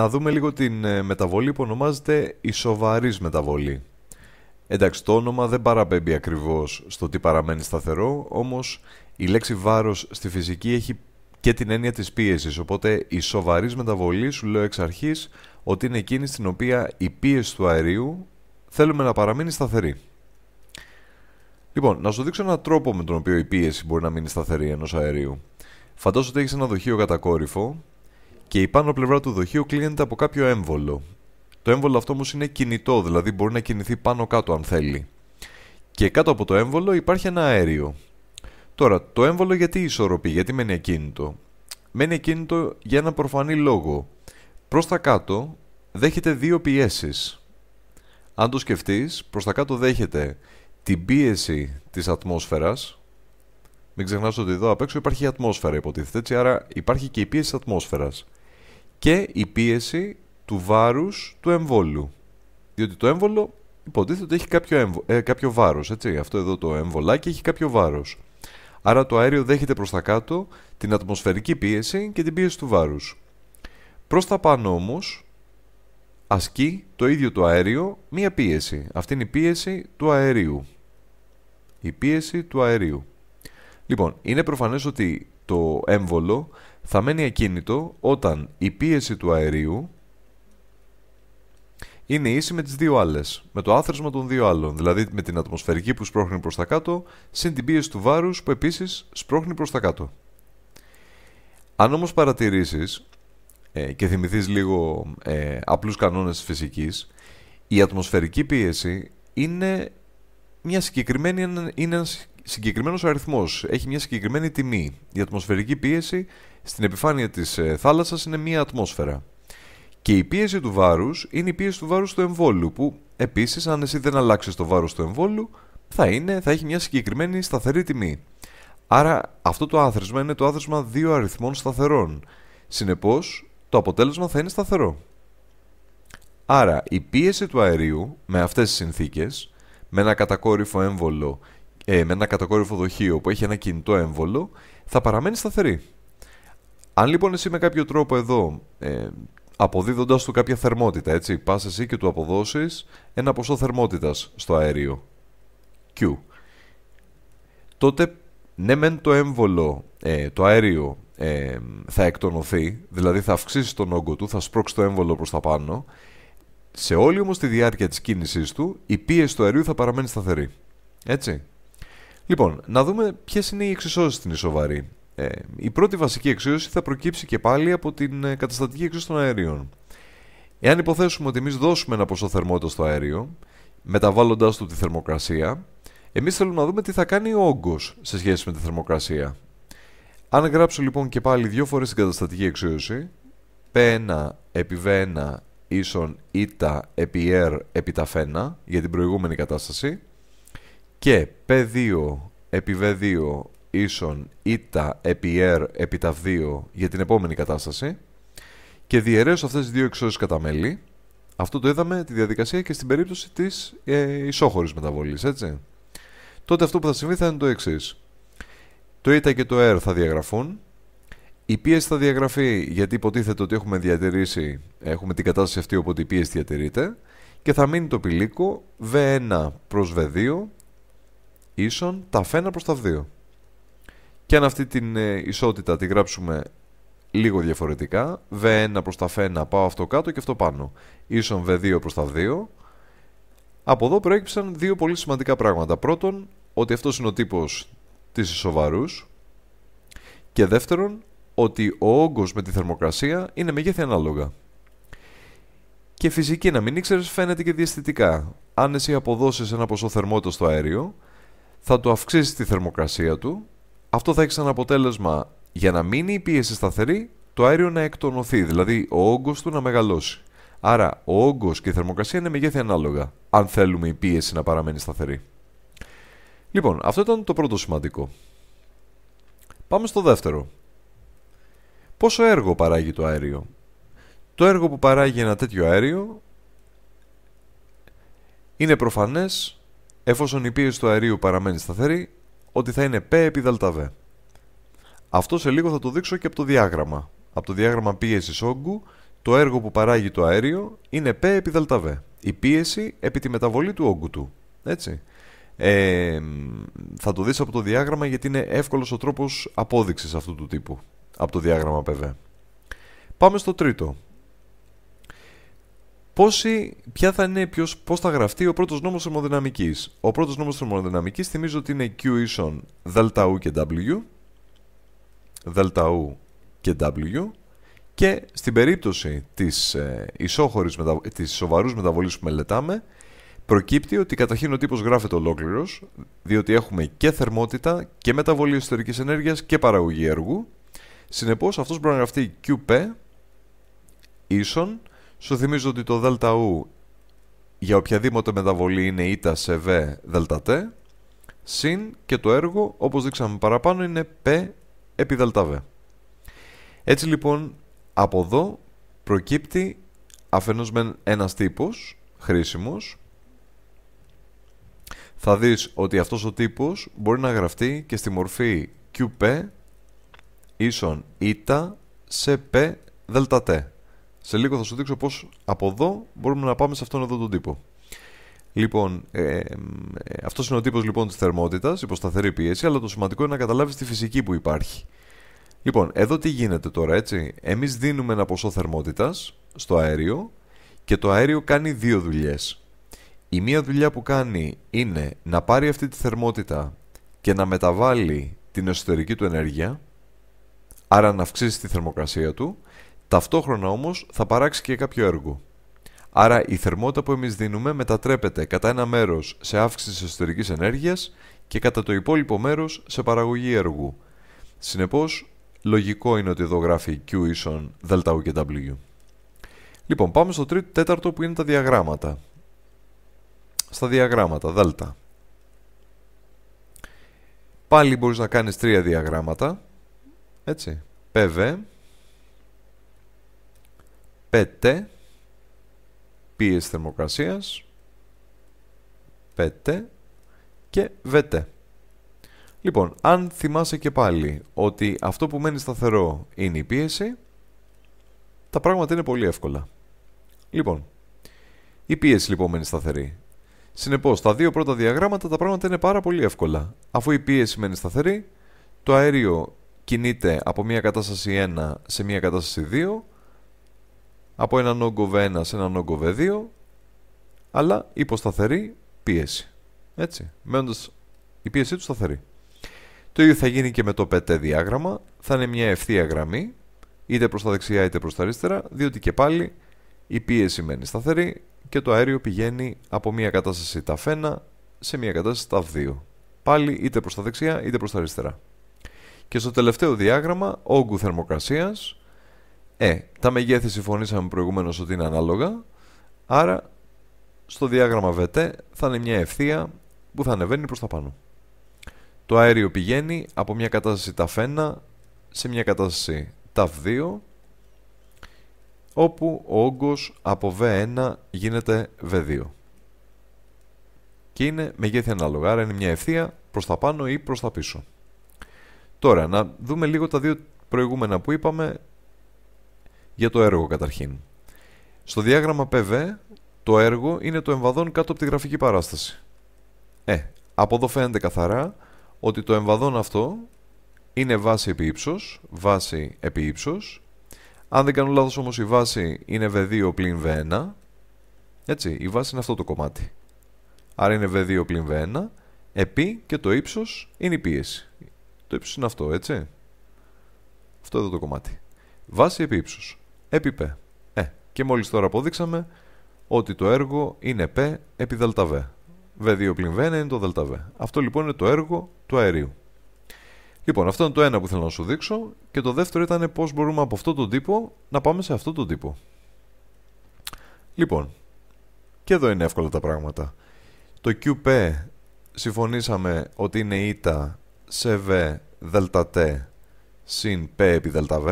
να δούμε λίγο την ε, μεταβολή που ονομάζεται η σοβαρής μεταβολή. Εντάξει, το όνομα δεν παραπέμπει ακριβώς στο τι παραμένει σταθερό, όμως η λέξη βάρος στη φυσική έχει και την έννοια της πίεσης, οπότε η σοβαρής μεταβολή σου λέω εξ αρχής ότι είναι εκείνη στην οποία η πίεση του αερίου θέλουμε να παραμείνει σταθερή. Λοιπόν, να σου δείξω έναν τρόπο με τον οποίο η πίεση μπορεί να μείνει σταθερή ενός αερίου. Φαντάζομαι ότι έχεις ένα δοχείο κατακόρυφο και η πάνω πλευρά του δοχείου κλείνεται από κάποιο έμβολο. Το έμβολο αυτό όμως είναι κινητό, δηλαδή μπορεί να κινηθεί πάνω-κάτω αν θέλει. Και κάτω από το έμβολο υπάρχει ένα αέριο. Τώρα, το έμβολο γιατί ισορροπεί, γιατί μένει ακίνητο. Μένει ακίνητο για ένα προφανή λόγο. Προς τα κάτω δέχεται δύο πιέσεις. Αν το σκεφτείς, προς τα κάτω δέχεται την πίεση της ατμόσφαιρας. Μην ξεχνάς ότι εδώ απ' έξω υπάρχει η ατμόσφαιρα υποτίθεται, έτσι, άρα υπάρχει και η πίεση της ατμόσφαιρας και η πίεση του βάρους του εμβόλου. Διότι το έμβολο υποτίθεται ότι έχει κάποιο, εμβο, ε, κάποιο βάρος, έτσι. Αυτό εδώ το εμβολάκι έχει κάποιο βάρος. Άρα το αέριο δέχεται προς τα κάτω την ατμοσφαιρική πίεση και την πίεση του βάρους. Προς τα πάνω όμως ασκεί το ίδιο το αέριο μία πίεση. Αυτή είναι η πίεση του αερίου. Η πίεση του αερίου. Λοιπόν, είναι προφανές ότι το έμβολο θα μένει ακίνητο όταν η πίεση του αερίου είναι ίση με τις δύο άλλες, με το άθροισμα των δύο άλλων, δηλαδή με την ατμοσφαιρική που σπρώχνει προς τα κάτω, συν την πίεση του βάρους που επίσης σπρώχνει προς τα κάτω. Αν όμως παρατηρήσεις ε, και θυμηθείς λίγο ε, απλούς κανόνες φυσικής, η ατμοσφαιρική πίεση είναι, μια συγκεκριμένη, είναι ένας συγκεκριμένος αριθμός, έχει μια συγκεκριμένη τιμή. Η ατμοσφαιρική πίεση στην επιφάνεια της ε, θάλασσας είναι μία ατμόσφαιρα. Και η πίεση του βάρους είναι η πίεση του βάρους του εμβόλου, που επίσης αν εσύ δεν αλλάξεις το βάρος του εμβόλου, θα, είναι, θα έχει μια συγκεκριμένη σταθερή τιμή. Άρα αυτό το άθροισμα είναι το άθροισμα δύο αριθμών σταθερών. Συνεπώς, το αποτέλεσμα θα είναι σταθερό. Άρα η πίεση του αερίου με αυτές τις συνθήκες, με ένα κατακόρυφο έμβολο, ε, με ένα κατακόρυφο δοχείο που έχει ένα κινητό έμβολο, θα παραμένει σταθερή. Αν λοιπόν εσύ με κάποιο τρόπο εδώ, ε, αποδίδοντα του κάποια θερμότητα, έτσι, πας εσύ και του αποδώσεις ένα ποσό θερμότητας στο αέριο Q, τότε ναι, μεν το έμβολο, ε, το αέριο ε, θα εκτονωθεί, δηλαδή θα αυξήσει τον όγκο του, θα σπρώξει το έμβολο προς τα πάνω. Σε όλη όμως τη διάρκεια της κίνησής του, η πίεση του αερίου θα παραμένει σταθερή. Έτσι. Λοιπόν, να δούμε ποιες είναι οι εξισώσεις στην ισοβαρή. Ε, η πρώτη βασική εξίωση θα προκύψει και πάλι από την ε, καταστατική εξίωση των αερίων. Εάν υποθέσουμε ότι εμείς δώσουμε ένα ποσό θερμότητα στο αέριο, μεταβάλλοντάς του τη θερμοκρασία, εμείς θέλουμε να δούμε τι θα κάνει ο όγκος σε σχέση με τη θερμοκρασία. Αν γράψω λοιπόν και πάλι δύο φορές την καταστατική εξίωση, P1 επί V1 ίσον η επί R επί τα φένα για την προηγούμενη κατάσταση και P2 επί V2 ίσον ήτα επί r επί τα 2 για την επόμενη κατάσταση και διαιρέσω αυτές τις δύο εξώσεις κατά μέλη. Αυτό το είδαμε τη διαδικασία και στην περίπτωση της ε, ισόχωρης μεταβολής, έτσι. Τότε αυτό που θα συμβεί θα είναι το εξής. Το ήτα και το r θα διαγραφούν. Η πίεση θα διαγραφεί γιατί υποτίθεται ότι έχουμε διατηρήσει, έχουμε την κατάσταση αυτή οπότε η πίεση διατηρείται και θα μείνει το πηλίκο V1 προς V2 ίσον τα φένα προς τα 2. Και αν αυτή την ε, ισότητα τη γράψουμε λίγο διαφορετικά, V1 προς τα F1 πάω αυτό κάτω και αυτό πάνω, ίσον V2 προς τα 2, από εδώ προέκυψαν δύο πολύ σημαντικά πράγματα. Πρώτον, ότι αυτός είναι ο τύπος της ισοβαρούς και δεύτερον, ότι ο όγκος με τη θερμοκρασία είναι μεγέθη ανάλογα. Και φυσική να μην ήξερες, φαίνεται και διαστητικά. Αν εσύ αποδώσεις ένα ποσό θερμότητας στο αέριο, θα το αυξήσεις τη θερμοκρασία του αυτό θα έχει σαν αποτέλεσμα για να μείνει η πίεση σταθερή, το αέριο να εκτονωθεί, δηλαδή ο όγκος του να μεγαλώσει. Άρα, ο όγκος και η θερμοκρασία είναι μεγέθη ανάλογα, αν θέλουμε η πίεση να παραμένει σταθερή. Λοιπόν, αυτό ήταν το πρώτο σημαντικό. Πάμε στο δεύτερο. Πόσο έργο παράγει το αέριο. Το έργο που παράγει ένα τέτοιο αέριο είναι προφανές εφόσον η πίεση του αερίου παραμένει σταθερή ότι θα είναι P επί Αυτό σε λίγο θα το δείξω και από το διάγραμμα. Από το διάγραμμα πίεσης όγκου, το έργο που παράγει το αέριο είναι P επί ΔΒ. Η πίεση επί τη μεταβολή του όγκου του. Έτσι. θα το δεις από το διάγραμμα γιατί είναι εύκολος ο τρόπος απόδειξης αυτού του τύπου από το διάγραμμα PV. Πάμε στο τρίτο πόσοι, ποια θα είναι, ποιος, πώς θα γραφτεί ο πρώτος νόμος θερμοδυναμικής. Ο πρώτος νόμος θερμοδυναμικής θυμίζω ότι είναι Q ίσον ΔΟΥ και W. ΔΟΥ και W. Και στην περίπτωση της, ε, ισόχωρης της σοβαρούς μεταβολής που μελετάμε, προκύπτει ότι καταρχήν ο τύπος γράφεται ολόκληρος, διότι έχουμε και θερμότητα και μεταβολή εσωτερικής ενέργειας και παραγωγή έργου. Συνεπώς αυτός μπορεί να γραφτεί QP ίσον σου θυμίζω ότι το ΔΕΛΤΑ για οποιαδήποτε μεταβολή είναι ΙΤΑ σε Β ΔΤ, συν και το έργο, όπως δείξαμε παραπάνω, είναι Π επί ΔΒ. Έτσι λοιπόν, από εδώ προκύπτει αφενός με ένας τύπος χρήσιμος, θα δεις ότι αυτός ο τύπος μπορεί να γραφτεί και στη μορφή QP ίσον η σε π ΔΤ. Σε λίγο θα σου δείξω πώς από εδώ μπορούμε να πάμε σε αυτόν εδώ τον τύπο. Λοιπόν, ε, ε αυτός είναι ο τύπος λοιπόν της θερμότητας, υποσταθερή πίεση, αλλά το σημαντικό είναι να καταλάβεις τη φυσική που υπάρχει. Λοιπόν, εδώ τι γίνεται τώρα, έτσι. Εμείς δίνουμε ένα ποσό θερμότητας στο αέριο και το αέριο κάνει δύο δουλειές. Η μία δουλειά που κάνει είναι να πάρει αυτή τη θερμότητα και να μεταβάλει την εσωτερική του ενέργεια, άρα να αυξήσει τη θερμοκρασία του Ταυτόχρονα όμως θα παράξει και κάποιο έργο. Άρα η θερμότητα που εμείς δίνουμε μετατρέπεται κατά ένα μέρος σε αύξηση της εσωτερικής ενέργειας και κατά το υπόλοιπο μέρος σε παραγωγή έργου. Συνεπώς, λογικό είναι ότι εδώ γράφει Q ίσον ΔΟΥ και W. Λοιπόν, πάμε στο τρίτο τέταρτο που είναι τα διαγράμματα. Στα διαγράμματα, δέλτα. Πάλι μπορείς να κάνεις τρία διαγράμματα, έτσι, PV, PT, πίεση θερμοκρασίας, PT και βέτε. Λοιπόν, αν θυμάσαι και πάλι ότι αυτό που μένει σταθερό είναι η πίεση, τα πράγματα είναι πολύ εύκολα. Λοιπόν, η πίεση λοιπόν μένει σταθερή. Συνεπώς, τα δύο πρώτα διαγράμματα τα πράγματα είναι πάρα πολύ εύκολα. Αφού η πίεση μένει σταθερή, το αέριο κινείται από μια κατάσταση 1 σε μια κατάσταση 2 από έναν όγκο V1 σε έναν όγκο V2, αλλά υποσταθερή πίεση. Έτσι, μένοντας η πίεση του σταθερή. Το ίδιο θα γίνει και με το 5 διάγραμμα, θα είναι μια ευθεία γραμμή, είτε προς τα δεξιά είτε προς τα αριστερά, διότι και πάλι η πίεση μένει σταθερή και το αέριο πηγαίνει από μια κατάσταση τα φένα σε μια κατάσταση τα 2. Πάλι είτε προς τα δεξιά είτε προς τα αριστερά. Και στο τελευταίο διάγραμμα, όγκου θερμοκρασίας, ε, τα μεγέθη συμφωνήσαμε προηγουμένως ότι είναι ανάλογα, άρα στο διάγραμμα VT θα είναι μια ευθεία που θα ανεβαίνει προς τα πάνω. Το αέριο πηγαίνει από μια κατάσταση ταφ 1 σε μια κατάσταση ταφ 2, όπου ο όγκος από V1 γίνεται V2. Και είναι μεγέθη ανάλογα, άρα είναι μια ευθεία προς τα πάνω ή προς τα πίσω. Τώρα, να δούμε λίγο τα δύο προηγούμενα που είπαμε για το έργο καταρχήν. Στο διάγραμμα PV, το έργο είναι το εμβαδόν κάτω από τη γραφική παράσταση. Ε, από εδώ φαίνεται καθαρά ότι το εμβαδόν αυτό είναι βάση επί ύψος, βάση επί ύψος. Αν δεν κάνω λάθος όμως η βάση είναι V2 πλην V1. Έτσι, η βάση είναι αυτό το κομμάτι. Άρα είναι V2 πλην V1. Επί και το ύψος είναι η πίεση. Το ύψος είναι αυτό, έτσι. Αυτό εδώ το κομμάτι. Βάση επί ύψος επί Ε, και μόλις τώρα αποδείξαμε ότι το έργο είναι π επί ΔΒ. β 2 πλην β είναι το ΔΒ. Αυτό λοιπόν είναι το έργο του αερίου. Λοιπόν, αυτό είναι το ένα που θέλω να σου δείξω και το δεύτερο ήταν πώς μπορούμε από αυτό τον τύπο να πάμε σε αυτό τον τύπο. Λοιπόν, και εδώ είναι εύκολα τα πράγματα. Το QP συμφωνήσαμε ότι είναι η σε V ΔΤ συν P επί ΔΒ.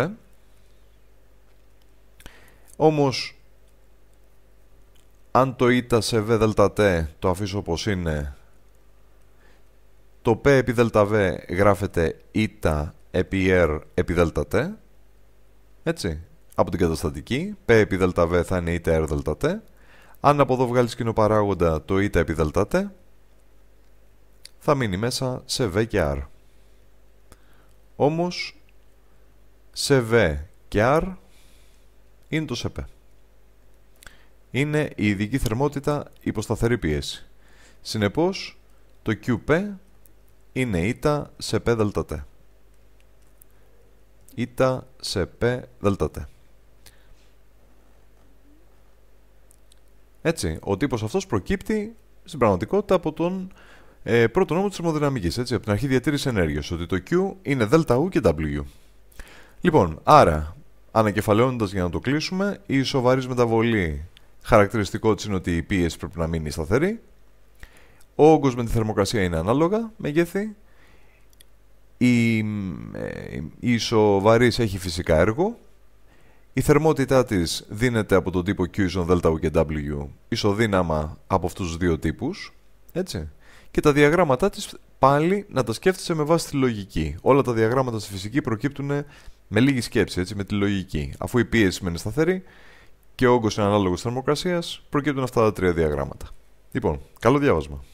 Όμως αν το ήτα σε β δελτα τ το αφήσω όπως είναι το π επί δελτα β γράφεται ήτα επί r επί δελτα τ έτσι από την καταστατική π επί δελτα β θα είναι ήτα r δελτα τ αν από εδώ βγάλεις παραγοντα το ήτα επί δελτα τ θα μείνει μέσα σε β και r όμως σε β και r είναι το ΣΕΠΕ. Είναι η ειδική θερμότητα υποσταθερή πίεση. Συνεπώς, το QP είναι τα σε π δελτατ. Ήτα σε π τ. Έτσι, ο τύπος αυτός προκύπτει στην πραγματικότητα από τον ε, πρώτο νόμο της θερμοδυναμικής, έτσι, από την αρχή διατήρησης ενέργειας, ότι το Q είναι ου και W. Λοιπόν, άρα Ανακεφαλαιώνοντας για να το κλείσουμε, η σοβαρή μεταβολή χαρακτηριστικό της είναι ότι η πίεση πρέπει να μείνει σταθερή. Ο όγκος με τη θερμοκρασία είναι ανάλογα μεγέθη. Η, ε, η έχει φυσικά έργο. Η θερμότητά της δίνεται από τον τύπο Q ίσον ΔΕΛΤΑ και W ισοδύναμα από αυτούς τους δύο τύπους. Έτσι. Και τα διαγράμματά της πάλι να τα σκέφτεσαι με βάση τη λογική. Όλα τα διαγράμματα στη φυσική προκύπτουν με λίγη σκέψη, έτσι, με τη λογική. Αφού η πίεση είναι σταθερή και ο όγκος είναι της θερμοκρασίας, προκύπτουν αυτά τα τρία διαγράμματα. Λοιπόν, καλό διάβασμα.